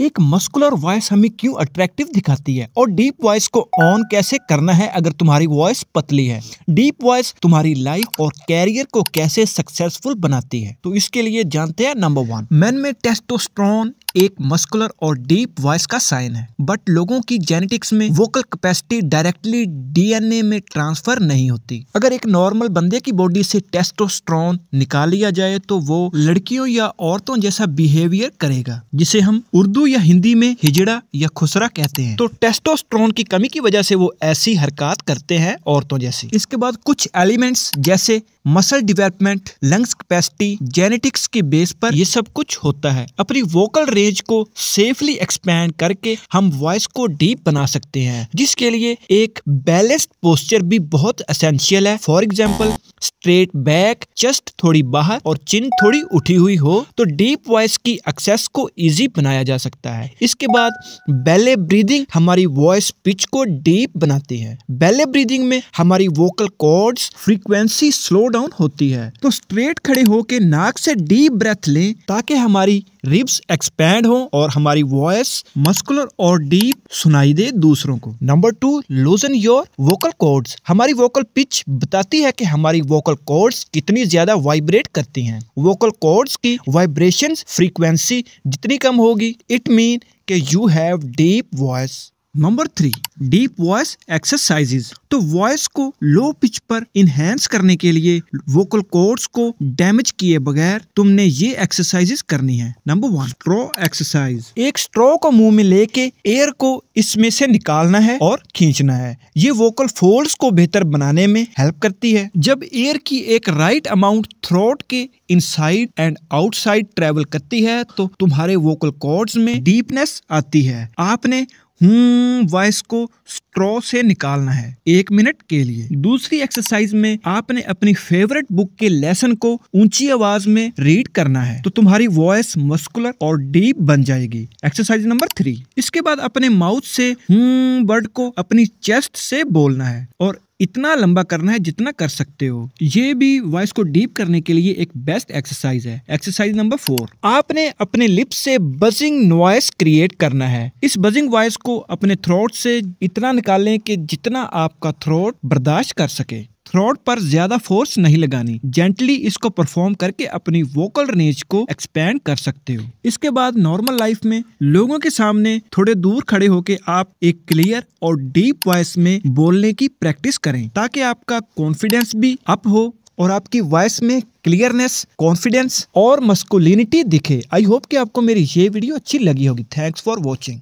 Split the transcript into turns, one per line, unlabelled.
एक muscular voice हमें क्यों अट्रैक्टिव दिखाती है और डीप वॉइस को ऑन कैसे करना है अगर तुम्हारी वॉइस पतली है डीप वॉइस तुम्हारी लाइफ और कैरियर को कैसे सक्सेसफुल बनाती है तो इसके लिए जानते हैं नंबर वन मैन में टेस्टोस्ट्रॉन एक मस्कुलर और डीप वॉइस का साइन है बट लोगों की जेनेटिक्स में वोकल कैपेसिटी डायरेक्टली डीएनए में ट्रांसफर नहीं होती अगर एक नॉर्मल बंदे की बॉडी से टेस्टोस्ट्रॉन निकाल लिया जाए तो वो लड़कियों या औरतों जैसा बिहेवियर करेगा जिसे हम उर्दू या हिंदी में हिजड़ा या खुसरा कहते हैं तो टेस्टोस्ट्रॉन की कमी की वजह से वो ऐसी हरकत करते हैं औरतों जैसी इसके बाद कुछ एलिमेंट्स जैसे muscle development lungs capacity genetics के बेस पर ये सब कुछ होता है अपनी वोकल फ्रेज को सेफली एक्सपैंड करके हम वॉइस को डीप बना सकते हैं जिसके लिए एक बैलेंस्ड पोस्चर भी बहुत असेंशियल है for example straight back chest थोड़ी बाहर और चिन थोड़ी उठी हुई हो तो डीप वॉइस की एक्सेस को इजी बनाया जा सकता है इसके बाद बेले ब्रीदिंग हमारी वॉइस पिच को डीप बनाती है बेले ब्रीदिंग में हमारी vocal cords frequency slow down होती है तो स्ट्रेट खड़े होके नाक से डीप ब्रेथ लें ताकि हमारी रिब्स एक्सपैंड हो और हमारी वॉइस मस्कुलर और डीप सुनाई दे दूसरों को number two loosen your vocal cords हमारी वोकल पिच बताती है कि हमारी वोकल कोड्स कितनी ज्यादा वाइब्रेट करती हैं वोकल कोड्स की वाइब्रेशन फ्रीक्वेंसी जितनी कम होगी इट मीन के you have deep voice number three deep voice exercises तो वॉइस को लो पिच पर इनहेंस करने के लिए वोकल कोर्ड्स को डैमेज किए बगैर तुमने ये एक्सरसाइजेज करनी है नंबर वन स्ट्रो एक्सरसाइज एक स्ट्रो को मुंह में लेके एयर को इसमें से निकालना है और खींचना है ये वोकल फोल्ड्स को बेहतर बनाने में हेल्प करती है जब एयर की एक राइट अमाउंट थ्रोट के इनसाइड एंड आउटसाइड ट्रेवल करती है तो तुम्हारे वोकल कोर्ड्स में डीपनेस आती है आपने हम्म वॉइस को स्ट्रॉ से निकालना है एक मिनट के लिए दूसरी एक्सरसाइज में आपने अपनी फेवरेट बुक के लेसन को ऊंची आवाज में रीड करना है तो तुम्हारी वॉइस मस्कुलर और डीप बन जाएगी एक्सरसाइज नंबर थ्री इसके बाद अपने माउथ से हम्म वर्ड को अपनी चेस्ट से बोलना है और इतना लंबा करना है जितना कर सकते हो ये भी वॉइस को डीप करने के लिए एक बेस्ट एक्सरसाइज है एक्सरसाइज नंबर फोर आपने अपने लिप्स से बजिंग नॉइस क्रिएट करना है इस बजिंग वॉइस को अपने थ्रोट से इतना निकालें कि जितना आपका थ्रोट बर्दाश्त कर सके थ्रोट पर ज्यादा फोर्स नहीं लगानी जेंटली इसको परफॉर्म करके अपनी वोकल रेंज को एक्सपेंड कर सकते हो इसके बाद नॉर्मल लाइफ में लोगों के सामने थोड़े दूर खड़े होके आप एक क्लियर और डीप वॉइस में बोलने की प्रैक्टिस करें ताकि आपका कॉन्फिडेंस भी अप हो और आपकी वॉइस में क्लियरनेस कॉन्फिडेंस और मस्कुलिनिटी दिखे आई होप कि आपको मेरी ये वीडियो अच्छी लगी होगी थैंक्स फॉर वॉचिंग